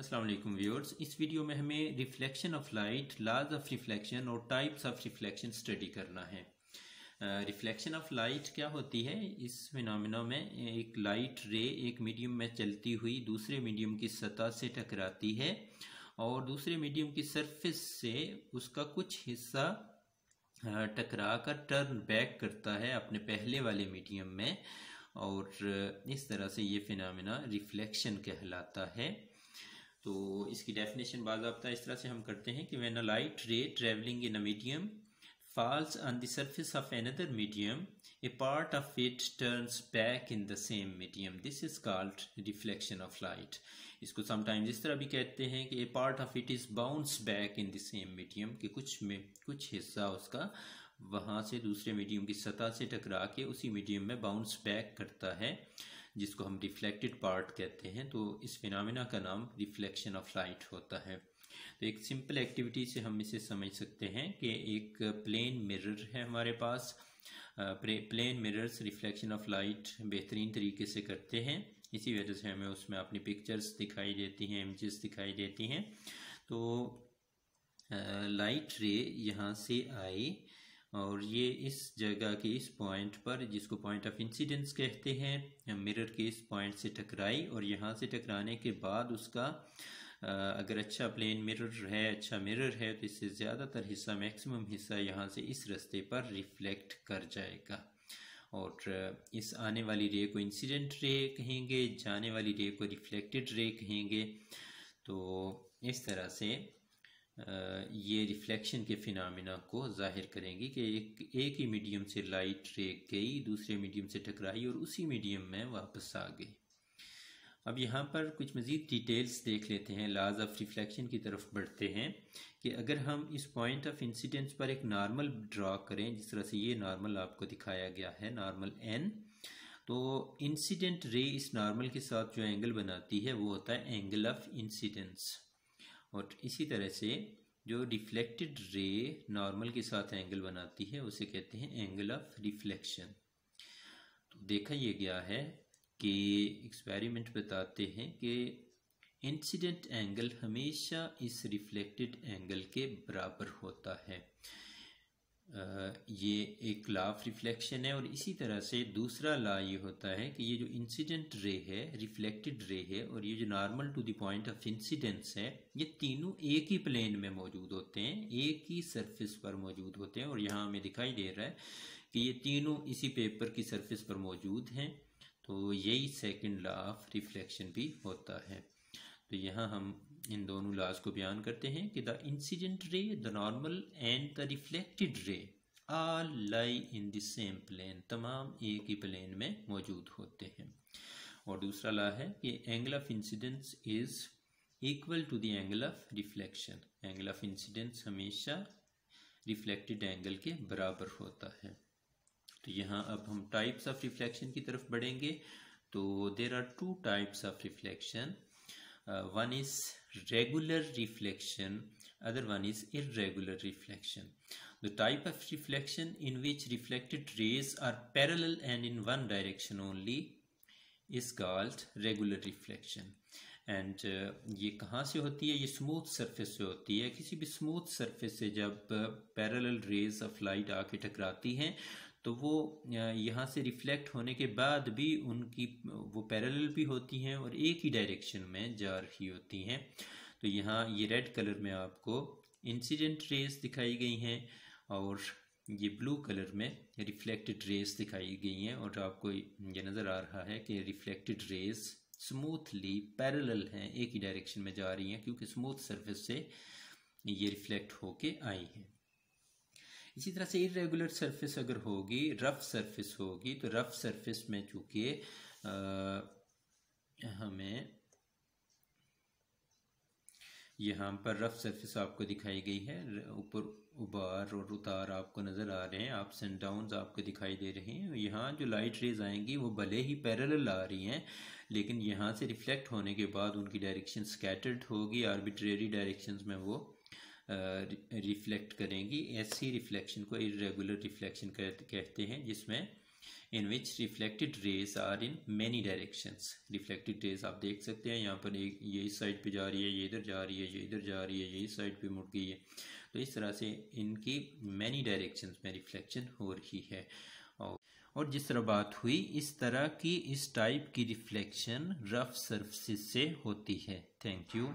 अस्सलाम वालेकुम व्यूअर्स इस वीडियो में हमें reflection of light laws of reflection और टाइप्स ऑफ रिफ्लेक्शन स्टडी करना है रिफ्लेक्शन ऑफ लाइट क्या होती है इस फिनोमिना में एक लाइट रे एक मीडियम में चलती हुई दूसरे मीडियम की सतह से टकराती है और दूसरे मीडियम की सरफेस से उसका कुछ हिस्सा टकरा कर टर्न बैक करता है अपने पहले वाले मीडियम में और इस तरह से ये फिनमिना रिफ्लेक्शन कहलाता है तो इसकी डेफिनेशन बाबा इस तरह से हम करते हैं कि when a light ray travelling in a medium falls on the surface of another medium a part of it turns back in the same medium this is called reflection of light इसको sometimes इस तरह भी कहते हैं कि a part of it is bounce back in the same medium कि कुछ में कुछ हिस्सा उसका वहाँ से दूसरे मीडियम की सतह से टकरा के उसी मीडियम में बाउंस बैक करता है जिसको हम रिफ्लेक्टेड पार्ट कहते हैं तो इस फिनमिना का नाम रिफ्लेक्शन ऑफ लाइट होता है तो एक सिंपल एक्टिविटी से हम इसे समझ सकते हैं कि एक प्लेन मिरर है हमारे पास plane mirrors reflection of light बेहतरीन तरीके से करते हैं इसी वजह से हमें उसमें अपनी पिक्चर्स दिखाई देती हैं इमेजेस दिखाई देती हैं तो लाइट रे यहाँ से आई और ये इस जगह के इस पॉइंट पर जिसको पॉइंट ऑफ इंसिडेंस कहते हैं मिरर के इस पॉइंट से टकराई और यहाँ से टकराने के बाद उसका अगर अच्छा प्लेन मिरर है अच्छा मिरर है तो इससे ज़्यादातर हिस्सा मैक्सिमम हिस्सा यहाँ से इस रास्ते पर रिफ्लेक्ट कर जाएगा और इस आने वाली रे को इंसिडेंट रे कहेंगे जाने वाली रे को रिफ्लेक्टेड रे कहेंगे तो इस तरह से ये रिफ्लेक्शन के फिनमिना को जाहिर करेंगे कि एक एक ही मीडियम से लाइट रे गई दूसरे मीडियम से टकराई और उसी मीडियम में वापस आ गई अब यहाँ पर कुछ मज़ीद डिटेल्स देख लेते हैं लाज ऑफ रिफ्लेक्शन की तरफ बढ़ते हैं कि अगर हम इस पॉइंट ऑफ इंसिडेंस पर एक नॉर्मल ड्रा करें जिस तरह से ये नॉर्मल आपको दिखाया गया है नॉर्मल एन तो इंसिडेंट रे इस नॉर्मल के साथ जो एंगल बनाती है वो होता है एंगल ऑफ इंसिडेंस और इसी तरह से जो डिफ्लेक्टेड रे नॉर्मल के साथ एंगल बनाती है उसे कहते हैं एंगल ऑफ रिफ्लेक्शन तो देखा यह गया है कि एक्सपेरिमेंट बताते हैं कि इंसिडेंट एंगल हमेशा इस रिफ्लेक्टेड एंगल के बराबर होता है ये एक ला ऑफ रिफ्लेक्शन है और इसी तरह से दूसरा ला ये होता है कि ये जो इंसिडेंट रे है रिफ्लेक्टेड रे है और ये जो normal to the point of incidence है ये तीनों एक ही प्लेन में मौजूद होते हैं एक ही सरफेस पर मौजूद होते हैं और यहाँ हमें दिखाई दे रहा है कि ये तीनों इसी पेपर की सर्फिस पर मौजूद हैं तो यही सेकेंड ला ऑफ रिफ्लेक्शन भी होता है तो यहाँ हम इन दोनों लाज को बयान करते हैं कि the incident ray the normal and the reflected ray are lie in the same plane तमाम एक ही प्लेन में मौजूद होते हैं और दूसरा ला है कि angle of incidence is equal to the angle of reflection angle of incidence हमेशा रिफ्लेक्टेड एंगल के बराबर होता है तो यहाँ अब हम टाइप्स ऑफ रिफ्लेक्शन की तरफ बढ़ेंगे तो there are two types of reflection uh, one is regular reflection other one is irregular reflection the type of reflection in which reflected rays are parallel and in one direction only is called regular reflection and ये कहाँ से होती है ये smooth surface से होती है किसी भी स्मूथ सरफेस से जब पैरेलल रेज ऑफ लाइट आके टकराती हैं तो वो यहाँ से रिफ्लेक्ट होने के बाद भी उनकी वो पैरेलल भी होती हैं और एक ही डायरेक्शन में जा रही होती हैं तो यहाँ ये रेड कलर में आपको इंसिडेंट रेस दिखाई गई हैं और ये ब्लू कलर में रिफ्लेक्टेड रेस दिखाई गई हैं और आपको ये नज़र आ रहा है कि रिफ्लेक्टेड रेस स्मूथली पैरेलल हैं एक ही डायरेक्शन में जा रही हैं क्योंकि स्मूथ सरफेस से ये रिफ्लेक्ट होके आई हैं इसी तरह से इरेगुलर सरफेस अगर होगी रफ़ सरफेस होगी तो रफ़ सरफेस में चूँकि हमें यहाँ पर रफ सरफेस आपको दिखाई गई है ऊपर उबार और उतार आपको नज़र आ रहे हैं अप्स एंड डाउन्स आपको दिखाई दे रहे हैं यहाँ जो लाइट रेज आएंगी वो भले ही पैरेलल आ रही हैं लेकिन यहाँ से रिफ्लेक्ट होने के बाद उनकी डायरेक्शन स्कैटर्ड होगी आर्बिट्रेरी डायरेक्शंस में वो रिफ्लेक्ट करेंगी ऐसी रिफ्लेक्शन को इरेगुलर रिफ्लेक्शन कहते हैं जिसमें in which reflected rays are in many directions reflected rays आप देख सकते हैं यहाँ पर एक ये इस साइड पे जा रही है ये इधर जा रही है ये इधर जा रही है ये इस साइड पे मुड़ गई है तो इस तरह से इनकी मैनी डायरेक्शंस में रिफ्लेक्शन हो रही है और जिस तरह बात हुई इस तरह की इस टाइप की रिफ्लेक्शन रफ सर्फिस से होती है थैंक यू